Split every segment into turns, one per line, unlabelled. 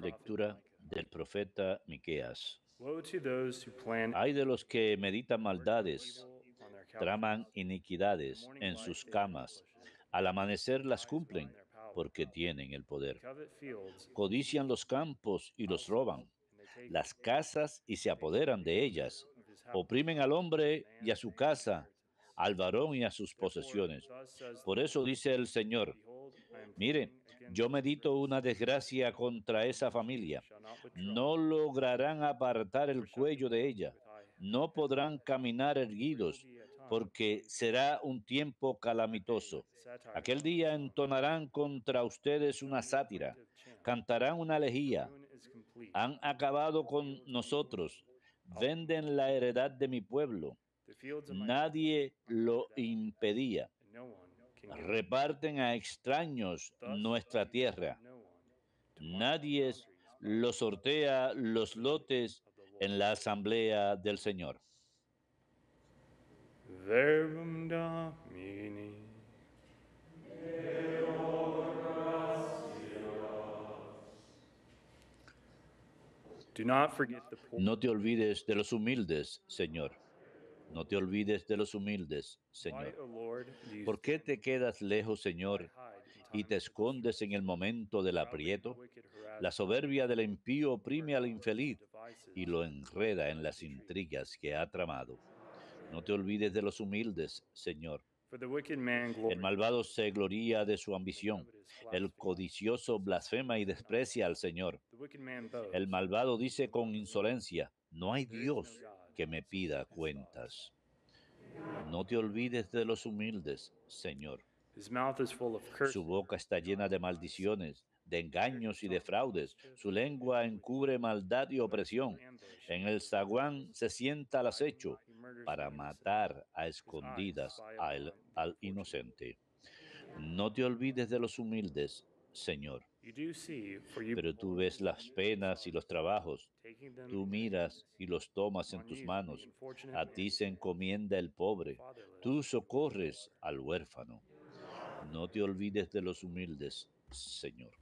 Lectura del profeta Miqueas. Hay de los que meditan maldades, traman iniquidades en sus camas. Al amanecer las cumplen porque tienen el poder. Codician los campos y los roban, las casas y se apoderan de ellas. Oprimen al hombre y a su casa, al varón y a sus posesiones. Por eso dice el Señor, mire, yo medito una desgracia contra esa familia. No lograrán apartar el cuello de ella. No podrán caminar erguidos, porque será un tiempo calamitoso. Aquel día entonarán contra ustedes una sátira, cantarán una lejía. Han acabado con nosotros, venden la heredad de mi pueblo. Nadie lo impedía. Reparten a extraños nuestra tierra. Nadie los sortea los lotes en la asamblea del Señor. No te olvides de los humildes, Señor. No te olvides de los humildes, Señor. ¿Por qué te quedas lejos, Señor, y te escondes en el momento del aprieto? La soberbia del impío oprime al infeliz y lo enreda en las intrigas que ha tramado. No te olvides de los humildes, Señor. El malvado se gloría de su ambición. El codicioso blasfema y desprecia al Señor. El malvado dice con insolencia, no hay Dios que me pida cuentas. No te olvides de los humildes, Señor. Su boca está llena de maldiciones, de engaños y de fraudes. Su lengua encubre maldad y opresión. En el zaguán se sienta al acecho para matar a escondidas al, al inocente. No te olvides de los humildes, Señor. Pero tú ves las penas y los trabajos, tú miras y los tomas en tus manos, a ti se encomienda el pobre, tú socorres al huérfano. No te olvides de los humildes, Señor.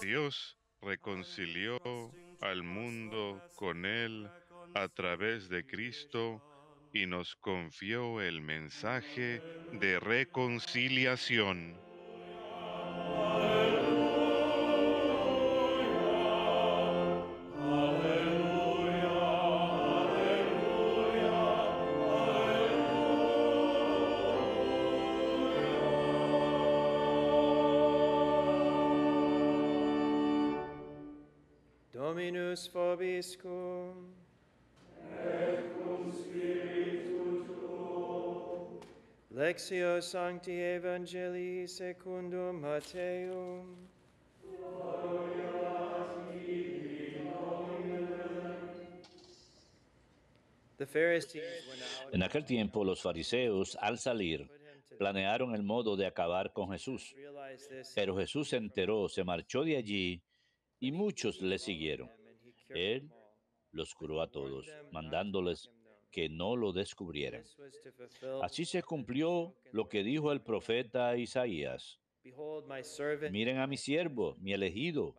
Dios reconcilió al mundo con Él a través de Cristo y nos confió el mensaje de reconciliación.
En aquel tiempo los fariseos, al salir, planearon el modo de acabar con Jesús. Pero Jesús se enteró, se marchó de allí y muchos le siguieron. Él los curó a todos, mandándoles que no lo descubrieran. Así se cumplió lo que dijo el profeta Isaías. Miren a mi siervo, mi elegido,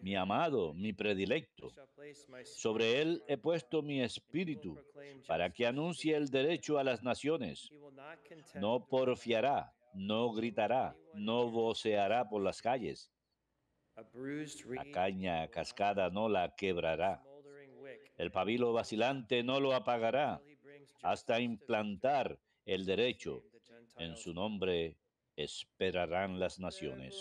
mi amado, mi predilecto. Sobre él he puesto mi espíritu para que anuncie el derecho a las naciones. No porfiará, no gritará, no voceará por las calles la caña cascada no la quebrará. El pabilo vacilante no lo apagará hasta implantar el derecho. En su nombre esperarán las naciones.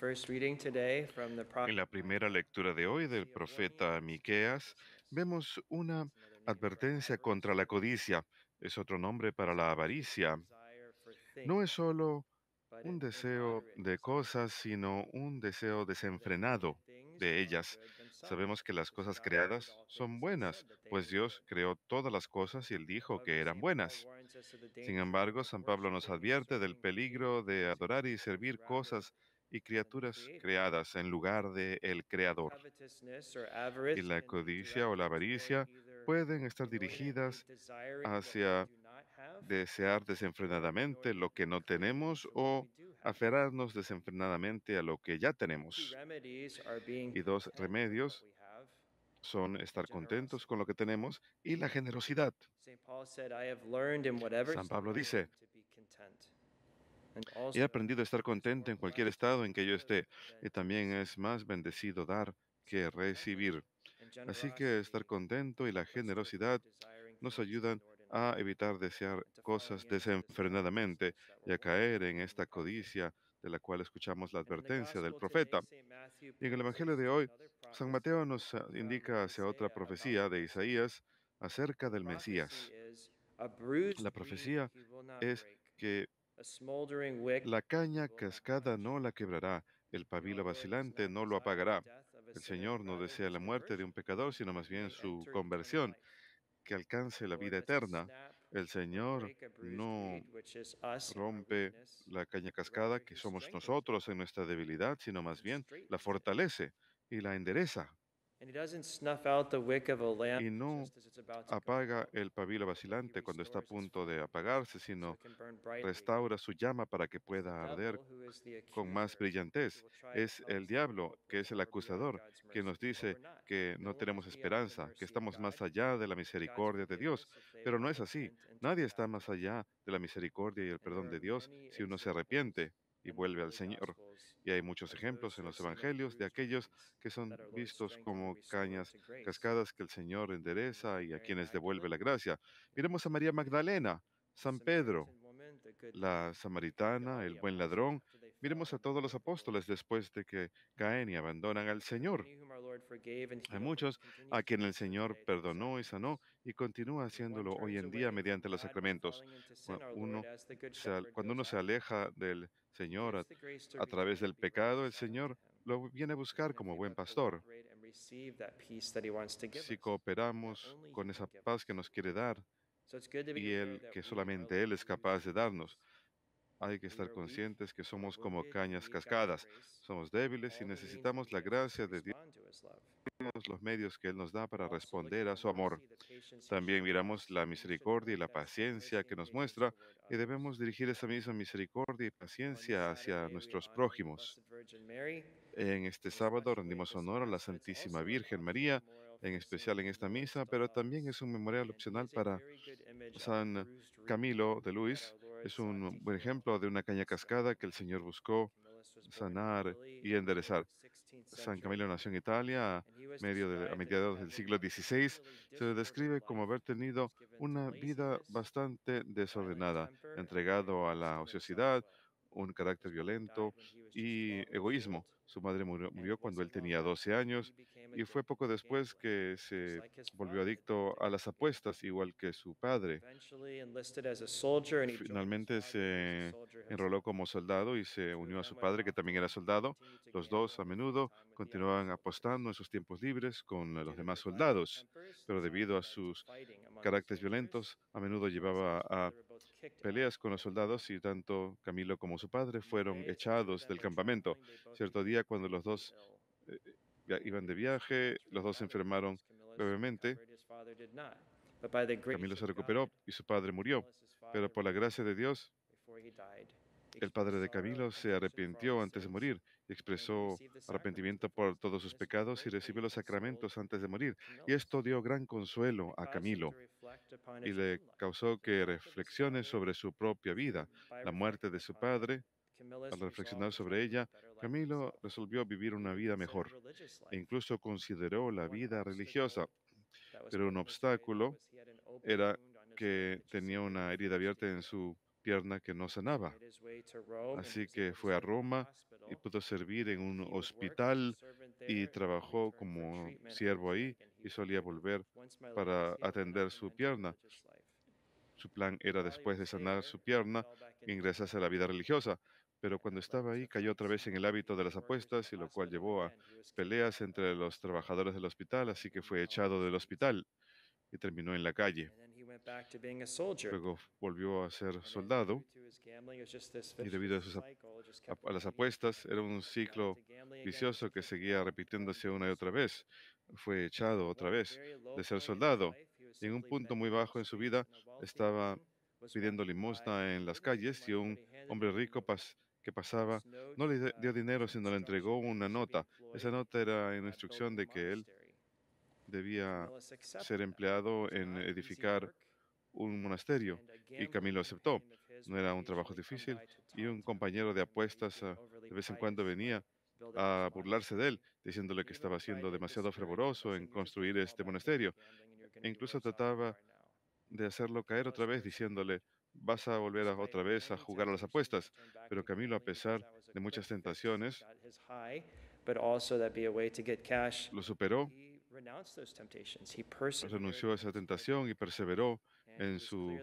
En la primera lectura de hoy del profeta Miqueas vemos una advertencia contra la codicia, es otro nombre para la avaricia. No es solo un deseo de cosas, sino un deseo desenfrenado de ellas. Sabemos que las cosas creadas son buenas, pues Dios creó todas las cosas y Él dijo que eran buenas. Sin embargo, San Pablo nos advierte del peligro de adorar y servir cosas y criaturas creadas en lugar de el creador. Y la codicia o la avaricia pueden estar dirigidas hacia desear desenfrenadamente lo que no tenemos o aferrarnos desenfrenadamente a lo que ya tenemos. Y dos remedios son estar contentos con lo que tenemos y la generosidad.
San Pablo dice,
he aprendido a estar contento en cualquier estado en que yo esté. Y eh, también es más bendecido dar que recibir. Así que estar contento y la pues, generosidad nos ayudan a evitar desear cosas desenfrenadamente y a caer en esta codicia de la cual escuchamos la advertencia del profeta. Y en el Evangelio de hoy, San Mateo nos eh, um, indica hacia otra profecía de Isaías acerca del Mesías. La profecía es que la caña cascada no la quebrará, el pabilo vacilante no lo apagará. El Señor no desea la muerte de un pecador, sino más bien su conversión, que alcance la vida eterna. El Señor no rompe la caña cascada que somos nosotros en nuestra debilidad, sino más bien la fortalece y la endereza y no apaga el pabilo vacilante cuando está a punto de apagarse, sino restaura su llama para que pueda arder con más brillantez. Es el diablo, que es el acusador, que nos dice que no tenemos esperanza, que estamos más allá de la misericordia de Dios. Pero no es así. Nadie está más allá de la misericordia y el perdón de Dios si uno se arrepiente y vuelve al Señor. Y hay muchos ejemplos en los evangelios de aquellos que son vistos como cañas cascadas que el Señor endereza y a quienes devuelve la gracia. Miremos a María Magdalena, San Pedro, la samaritana, el buen ladrón. Miremos a todos los apóstoles después de que caen y abandonan al Señor. Hay muchos a quien el Señor perdonó y sanó y continúa haciéndolo hoy en día mediante los sacramentos. cuando uno se aleja del Señor, a, través del pecado, el Señor lo viene a buscar como buen pastor. Si cooperamos con esa paz que nos quiere dar
y el que solamente
Él es capaz de darnos, hay que estar conscientes que somos como cañas cascadas, somos débiles y necesitamos la gracia de Dios, los medios que Él nos da para responder a su amor. También miramos la misericordia y la paciencia que nos muestra y debemos dirigir esa misma misericordia y paciencia hacia nuestros prójimos. En este sábado rendimos honor a la Santísima Virgen María, en especial en esta misa, pero también es un memorial opcional para San Camilo de Luis, es un buen ejemplo de una caña cascada que el Señor buscó sanar y enderezar. San Camilo nació en Italia a, medio de, a mediados del siglo XVI. Se describe como haber tenido una vida bastante desordenada, entregado a la ociosidad, un carácter violento y egoísmo. Su madre murió, cuando él tenía 12 años y fue poco después que pues se volvió adicto a las apuestas, igual que su padre. Finalmente se enroló como soldado y se unió a su padre, que también era soldado. Los dos a menudo continuaban apostando en sus tiempos libres con los demás soldados, pero debido a sus caracteres violentos, a menudo llevaba a peleas con los soldados y tanto Camilo como su padre fueron echados del campamento. Cierto día, cuando los dos eh, eh, eh, iban de viaje, los dos se enfermaron brevemente. Camilo se recuperó y su padre murió, pero por la gracia de Dios, el padre de Camilo se arrepintió antes de morir expresó arrepentimiento por todos sus pecados y recibió los sacramentos antes de morir. Y esto dio gran consuelo a Camilo y le causó que reflexione sobre su propia vida, la muerte de su padre. Al reflexionar sobre ella, Camilo resolvió vivir una vida mejor e incluso consideró la vida religiosa. Pero un obstáculo era que tenía una herida abierta en su pierna que no sanaba. Así que fue a Roma y pudo servir en un hospital y trabajó como siervo ahí y solía volver para atender su pierna. Su plan era después de sanar su pierna ingresarse a la vida religiosa, pero cuando estaba ahí cayó otra vez en el hábito de las apuestas y lo cual llevó a peleas entre los trabajadores del hospital, así que fue echado del hospital y terminó en la calle. Luego volvió a ser soldado
y debido a, las
apuestas era un ciclo vicioso que seguía repitiéndose una y otra vez. Fue echado otra vez de ser soldado en un punto muy bajo en su vida estaba pidiendo limosna en las calles y un hombre rico que pasaba no le dio dinero sino le entregó una nota. Esa nota era una instrucción de que él debía ser empleado en edificar un monasterio y Camilo aceptó. No era un trabajo difícil y un compañero de apuestas ah, de vez en cuando venía a burlarse de él, diciéndole que estaba siendo demasiado fervoroso en construir este monasterio. E incluso trataba de hacerlo caer otra vez, diciéndole, vas a volver otra vez a jugar a las apuestas. Pero Camilo, a pesar de muchas tentaciones, lo superó, renunció a esa tentación y perseveró en su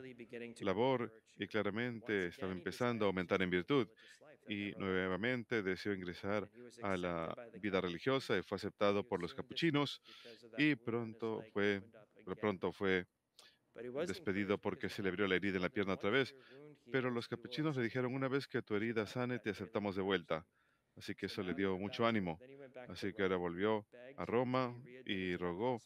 labor y claramente estaba empezando a aumentar en virtud y nuevamente decidió ingresar a la vida religiosa y fue aceptado por los capuchinos y pronto fue, pronto fue despedido porque se le abrió la herida en la pierna otra vez. Pero los capuchinos le dijeron, una vez que tu herida sane, te aceptamos de vuelta. Así que eso le dio mucho ánimo. Así que ahora volvió a Roma y rogó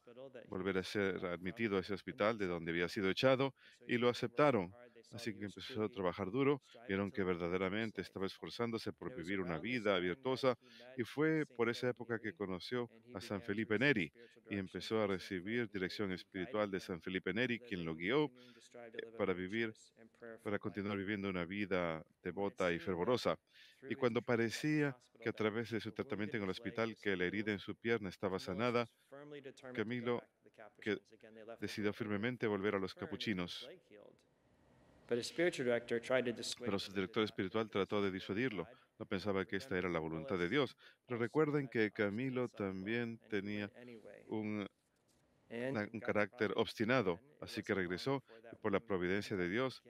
volver a ser admitido a ese hospital de donde había sido echado y lo aceptaron. Así que empezó a trabajar duro, vieron que verdaderamente estaba esforzándose por vivir una vida virtuosa y fue por esa época que conoció a San Felipe Neri y empezó a recibir dirección espiritual de San Felipe Neri, quien lo guió para vivir, para continuar viviendo una vida devota y fervorosa. Y cuando parecía que a través de su tratamiento en el hospital que la herida en su pierna estaba sanada, Camilo decidió firmemente volver a los capuchinos. Pero su director espiritual trató de disuadirlo. No pensaba que esta era la voluntad de Dios. Pero recuerden que Camilo también tenía un, carácter obstinado, así que regresó por la providencia de Dios.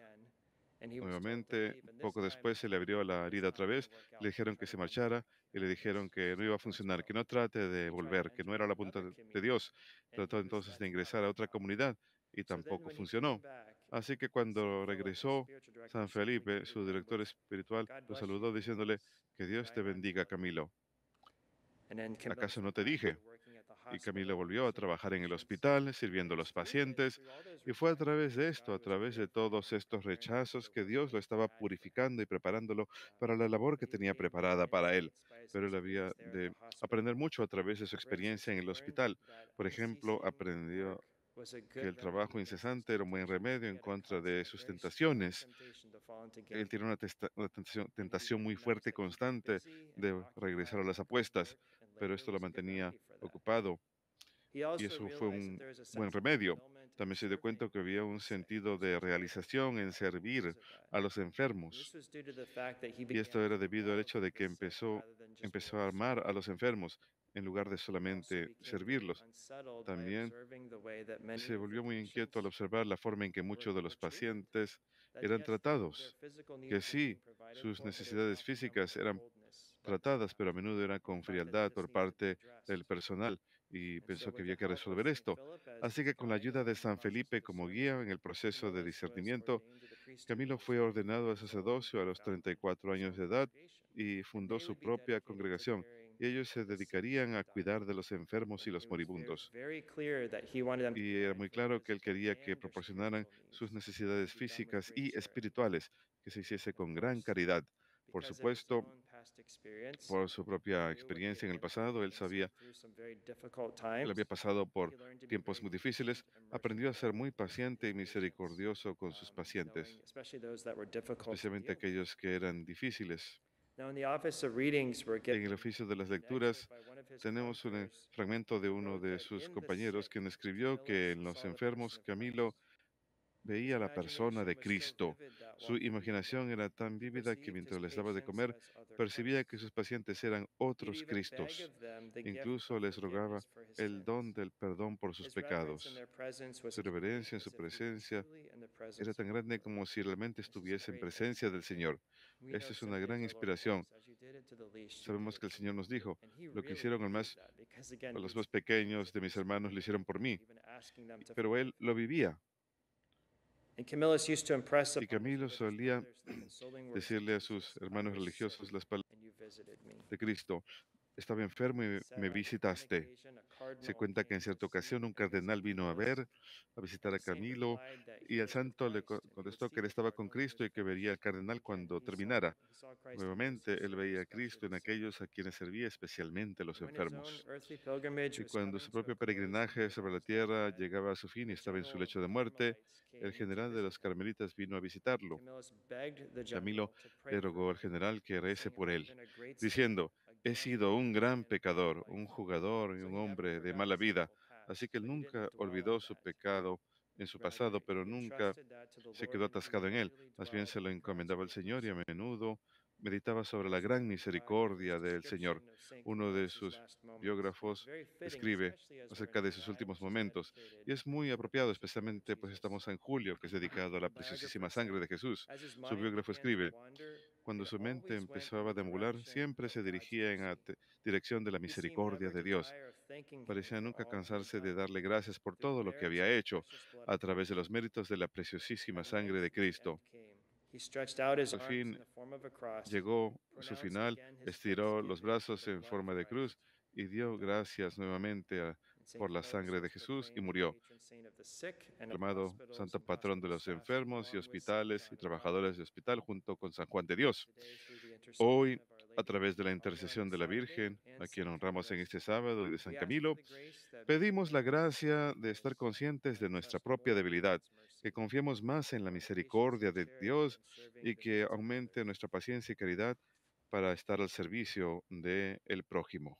Nuevamente, poco después se le abrió la herida otra vez, le dijeron que se marchara y le dijeron que no iba a funcionar, que no trate de volver, que no era la punta de Dios. Trató entonces de ingresar oh, a otra comunidad y tampoco funcionó. Así que cuando regresó San Felipe, su director espiritual, lo saludó diciéndole, que Dios te bendiga, Camilo. ¿Acaso no te dije? Y Camilo volvió a trabajar en el hospital, sirviendo a los pacientes, y fue a través de esto, a través de todos estos rechazos, que Dios lo estaba purificando y preparándolo um, para la labor que tenía preparada para él. Pero él había de aprender mucho a través de su experiencia en el hospital. Por ejemplo, aprendió que el trabajo incesante era un buen remedio en contra de sus tentaciones. Él tiene una, tentación, muy fuerte y constante de regresar a las apuestas, pero esto lo mantenía ocupado.
Y eso fue un buen remedio.
También se dio cuenta que había un sentido de realización en servir a los enfermos. Y esto era debido al hecho de que empezó, empezó a armar a los enfermos en lugar de solamente servirlos. También se volvió muy inquieto al observar la forma en que muchos de los pacientes eran tratados, que sí, sus necesidades físicas eran tratadas, pero a menudo era con frialdad por parte del personal y pensó que había que resolver esto. Así que con la ayuda de San Felipe como guía en el proceso de discernimiento, Camilo fue ordenado a sacerdocio a los 34 años de edad y fundó su propia congregación y ellos se dedicarían a cuidar de los enfermos y los moribundos. Y era muy claro que él quería que proporcionaran sus necesidades físicas y espirituales, que se hiciese con gran caridad. Por supuesto, por su propia experiencia en el pasado, él sabía,
él había pasado por tiempos
muy difíciles, aprendió a ser muy paciente y misericordioso con sus um, pacientes, especialmente aquellos que eran difíciles. En el oficio de las lecturas tenemos un fragmento de uno de sus compañeros quien escribió que los enfermos Camilo veía la persona de Cristo. Su imaginación era tan vívida que mientras les daba de comer, percibía que sus pacientes eran otros Cristos. Incluso les rogaba el don del perdón por sus pecados. Su reverencia en su presencia era tan grande como si realmente estuviese en presencia del Señor. Esta es una gran inspiración. Sabemos que el Señor nos dijo, lo que hicieron más, los más pequeños de mis hermanos lo hicieron por mí. Pero Él lo vivía. Y Camilo solía decirle a sus hermanos religiosos las palabras de Cristo, estaba enfermo y me visitaste. Se cuenta que en cierta ocasión un cardenal vino a ver, a visitar a Camilo, y el santo le contestó que él estaba con Cristo y que vería al cardenal cuando terminara. Nuevamente, él veía a Cristo en aquellos a quienes servía, especialmente los enfermos. Y cuando su propio peregrinaje sobre la tierra llegaba a su fin y estaba en su lecho de muerte, el general de los carmelitas vino a visitarlo. Camilo le rogó al general que rezase por él, diciendo, He sido un gran pecador, un jugador y un hombre de mala vida, así que él nunca olvidó su pecado en su pasado, pero nunca se quedó atascado en él. Más bien se lo encomendaba al Señor y a menudo meditaba sobre la gran misericordia del Señor. Uno de sus biógrafos escribe acerca de sus uh, últimos momentos y es muy apropiado, especialmente pues estamos en julio, que es dedicado a la preciosísima sangre de Jesús. Su biógrafo escribe, cuando su mente empezaba a deambular, siempre se dirigía en la dirección de la misericordia de Dios. Parecía nunca oh, cansarse de darle gracias por todo lo que había hecho a través de los méritos de la preciosísima sangre de Cristo.
Al fin
llegó su final, estiró los brazos en forma de cruz y dio gracias nuevamente a por la sangre de Jesús y murió,
llamado Santo
Patrón de los enfermos y hospitales y trabajadores de hospital junto con San Juan de Dios. Hoy, a través de la intercesión de la Virgen, a quien honramos en este sábado y de San Camilo, pedimos la gracia de estar conscientes de nuestra propia debilidad, que confiemos más en la misericordia de Dios y que aumente nuestra paciencia y caridad para estar al servicio del prójimo.